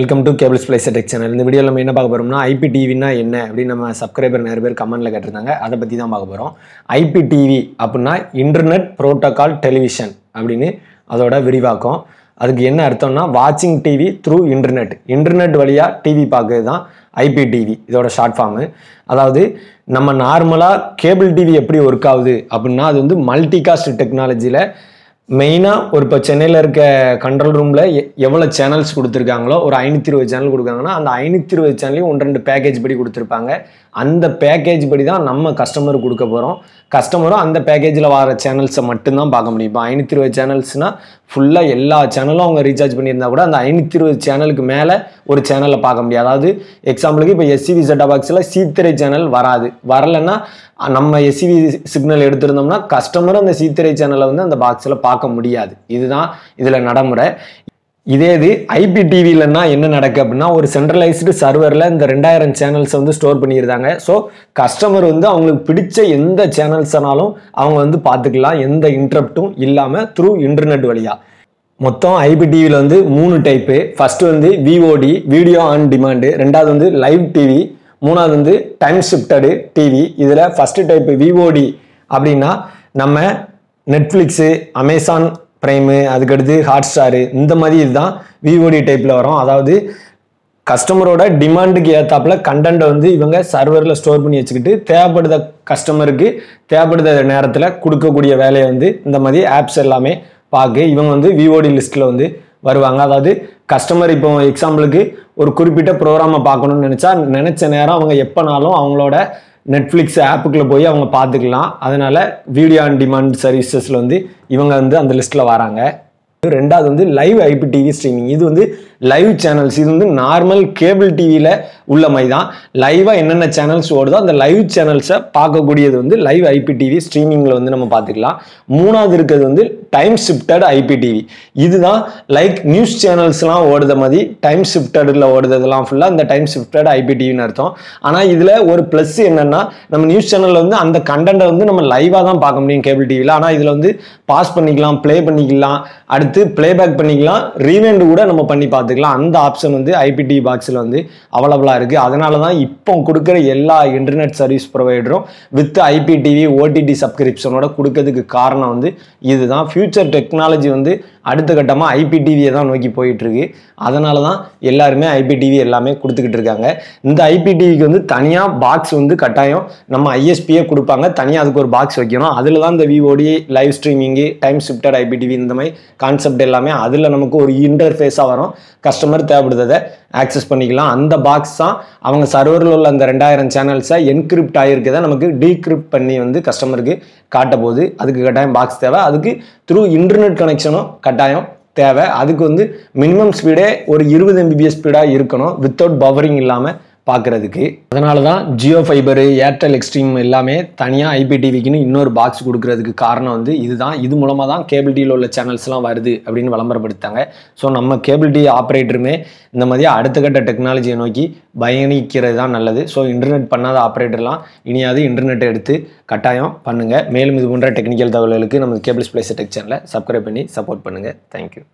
welcome to cable splice tech channel இந்த வீடியோவில் நம்ம என்ன பார்க்க போகிறோம்னா ஐபி டிவினா என்ன அப்படின்னு நம்ம சப்ஸ்கிரைபர் நிறைய பேர் கமெண்ட்டில் கேட்டிருந்தாங்க அதை பற்றி தான் பார்க்க போகிறோம் ஐபி டிவி அப்படின்னா இன்டர்நெட் ப்ரோட்டோகால் டெலிவிஷன் அப்படின்னு அதோட விரிவாக்கம் அதுக்கு என்ன அர்த்தம்னா வாட்சிங் டிவி த்ரூ இன்டர்நெட் இன்டர்நெட் வழியாக டிவி பார்க்குறது தான் ஐபி டிவி இதோட ஷார்ட் ஃபார்மு அதாவது நம்ம நார்மலாக கேபிள் டிவி எப்படி ஒர்க் ஆகுது அப்படின்னா அது வந்து மல்டிகாஸ்ட் டெக்னாலஜியில் மெயினாக ஒரு இப்போ சென்னையில் இருக்க கண்ட்ரோல் ரூமில் எவ்வளோ சேனல்ஸ் கொடுத்துருக்காங்களோ ஒரு ஐநூற்றி இருபது சேனல் கொடுக்காங்கன்னா அந்த ஐநூற்றி இருபது சேனலையும் ஒன்று ரெண்டு பேக்கேஜ் படி கொடுத்துருப்பாங்க அந்த பேக்கேஜ் படி தான் நம்ம கஸ்டமர் கொடுக்க போகிறோம் கஸ்டமரும் அந்த பேக்கேஜில் வர சேனல்ஸை மட்டும்தான் பார்க்க முடியும் இப்போ ஐநூற்றி இருபது சேனல்ஸ்னால் ஃபுல்லாக எல்லா சேனலும் அவங்க ரீசார்ஜ் பண்ணியிருந்தா கூட அந்த ஐநூற்றி இருபது சேனலுக்கு மேலே ஒரு சேனலை பார்க்க முடியாது அதாவது எக்ஸாம்பிளுக்கு இப்போ எஸ்சிவி செட்டா பாக்ஸில் சீத்திரை சேனல் வராது வரலைன்னா நம்ம எஸ்சிவி சிக்னல் எடுத்திருந்தோம்னா கஸ்டமரும் அந்த சீத்திரை சேனலை வந்து அந்த பாக்ஸில் பார்க்க பார்க்க முடியாது இதுதான் இதில் நடைமுறை இதே இது ஐபி டிவிலன்னா என்ன நடக்கு அப்படின்னா ஒரு சென்ட்ரலைஸ்டு சர்வரில் இந்த ரெண்டாயிரம் சேனல்ஸை வந்து ஸ்டோர் பண்ணியிருந்தாங்க ஸோ கஸ்டமர் வந்து அவங்களுக்கு பிடிச்ச எந்த சேனல்ஸ்னாலும் அவங்க வந்து பார்த்துக்கலாம் எந்த இன்ட்ரப்ட்டும் இல்லாமல் த்ரூ இன்டர்நெட் வழியாக மொத்தம் ஐபி டிவியில் வந்து மூணு டைப்பு ஃபஸ்ட்டு வந்து விஓடி வீடியோ ஆன் டிமாண்டு ரெண்டாவது வந்து லைவ் டிவி மூணாவது வந்து டைம் ஷிஃப்டடு டிவி இதில் ஃபஸ்ட்டு டைப்பு விஓடி அப்படின்னா நம்ம நெட்ஃப்ளிக்ஸு அமேசான் ப்ரைமு அதுக்கடுத்து ஹாட் ஸ்டாரு இந்த மாதிரி இதுதான் விஓடி டைப்பில் வரும் அதாவது கஸ்டமரோட டிமாண்டுக்கு ஏற்றாப்புல கண்டென்ட்டை வந்து இவங்க சர்வரில் ஸ்டோர் பண்ணி வச்சுக்கிட்டு தேவைப்படுத கஸ்டமருக்கு தேவைப்படுத நேரத்தில் கொடுக்கக்கூடிய வேலையை வந்து இந்த மாதிரி ஆப்ஸ் எல்லாமே பார்க்க இவங்க வந்து விஓடி லிஸ்ட்டில் வந்து வருவாங்க அதாவது கஸ்டமர் இப்போ எக்ஸாம்பிளுக்கு ஒரு குறிப்பிட்ட ப்ரோக்ராமை பார்க்கணும்னு நினச்சா நினச்ச நேரம் அவங்க எப்போனாலும் அவங்களோட நெட்ஃப்ளிக்ஸ் ஆப்புக்குள்ளே போய் அவங்க பார்த்துக்கலாம் அதனால் வீடியோ ஆன் டிமாண்ட் சர்வீசஸில் வந்து இவங்க வந்து அந்த லிஸ்ட்டில் வராங்க ரெண்டாவது வந்து லைவ் ஐபி டிவி ஸ்ட்ரீமிங் இது வந்து லைவ் சேனல்ஸ் இது வந்து நார்மல் கேபிள் டிவியில் உள்ள மாதிரி தான் லைவாக என்னென்ன சேனல்ஸ் ஓடுதோ அந்த லைவ் சேனல்ஸை பார்க்கக்கூடியது வந்து லைவ் ஐபி டிவி ஸ்ட்ரீமிங்கில் வந்து நம்ம பார்த்துக்கலாம் மூணாவது இருக்கிறது வந்து டைம் ஷிஃப்டட் ஐபி டிவி இதுதான் லைக் நியூஸ் சேனல்ஸ்லாம் ஓடுத மாதிரி டைம் ஷிஃப்டடில் ஓடுதெல்லாம் ஃபுல்லாக அந்த டைம் ஷிஃப்டட் ஐபி அர்த்தம் ஆனால் இதில் ஒரு ப்ளஸ் என்னென்னா நம்ம நியூஸ் சேனலில் வந்து அந்த கண்டென்ட்டை வந்து நம்ம லைவாக தான் பார்க்க முடியும் கேபிள் டிவியில் ஆனால் இதில் வந்து பாஸ் பண்ணிக்கலாம் ப்ளே பண்ணிக்கலாம் அடுத்து ப்ளேபேக் பண்ணிக்கலாம் ரீவெண்ட் கூட நம்ம பண்ணி பார்த்து பார்த்துக்கலாம் அந்த ஆப்ஷன் வந்து ஐபிடி பாக்ஸில் வந்து அவைலபிளாக இருக்குது அதனால தான் இப்போ கொடுக்குற எல்லா இன்டர்நெட் சர்வீஸ் ப்ரொவைடரும் வித் ஐபிடிவி ஓடிடி சப்ஸ்கிரிப்ஷனோட கொடுக்கறதுக்கு காரணம் வந்து இதுதான் ஃப்யூச்சர் டெக்னாலஜி வந்து அடுத்த கட்டமாக ஐபிடிவியை தான் நோக்கி போயிட்டுருக்கு அதனால தான் எல்லாருமே ஐபிடிவி எல்லாமே கொடுத்துக்கிட்டு இருக்காங்க இந்த ஐபிடிவிக்கு வந்து தனியாக பாக்ஸ் வந்து கட்டாயம் நம்ம ஐஎஸ்பியே கொடுப்பாங்க தனியாக அதுக்கு ஒரு பாக்ஸ் வைக்கணும் அதில் தான் இந்த VOD live streaming time shifted IPTV இந்த மாதிரி கான்செப்ட் எல்லாமே அதில் நமக்கு ஒரு இன்டர்ஃபேஸாக வரும் கஸ்டமர் தேவைப்படுத்ததை ஆக்சஸ் பண்ணிக்கலாம் அந்த பாக்ஸ் தான் அவங்க சர்வரில் உள்ள அந்த ரெண்டாயிரம் சேனல்ஸை என்கிரிப்ட் ஆகிருக்கதை நமக்கு டீக்ரிப்ட் பண்ணி வந்து கஸ்டமருக்கு காட்ட போகுது அதுக்கு கட்டாயம் பாக்ஸ் தேவை அதுக்கு த்ரூ இன்டர்நெட் கனெக்ஷனும் கட்டாயம் தேவை அதுக்கு வந்து மினிமம் ஸ்பீடே ஒரு இருபது எம்பிபிஎஸ் ஸ்பீடாக இருக்கணும் வித்தவுட் பவரிங் இல்லாமல் பார்க்குறதுக்கு அதனால தான் ஜியோ ஃபைபரு ஏர்டெல் எக்ஸ்ட்ரீம் எல்லாமே தனியாக ஐபிடிவிக்குன்னு இன்னொரு பாக்ஸ் கொடுக்குறதுக்கு காரணம் வந்து இதுதான் இது மூலமாக தான் கேபிள் டியில் உள்ள சேனல்ஸ்லாம் வருது அப்படின்னு விளம்பரப்படுத்தாங்க ஸோ நம்ம கேபிள் டி ஆப்ரேட்டருமே இந்த மாதிரி அடுத்த கட்ட டெக்னாலஜியை நோக்கி பயணிக்கிறது தான் நல்லது ஸோ இன்டர்நெட் பண்ணாத ஆப்ரேட்டர்லாம் இனியாவது இன்டர்நெட்டை எடுத்து கட்டாயம் பண்ணுங்கள் மேலும் இது போன்ற டெக்னிக்கல் தகவல்களுக்கு நம்ம கேபிள்ஸ் பிளேஸ் டெக் சேனலை சப்ஸ்கிரைப் பண்ணி சப்போர்ட் பண்ணுங்கள் தேங்க்யூ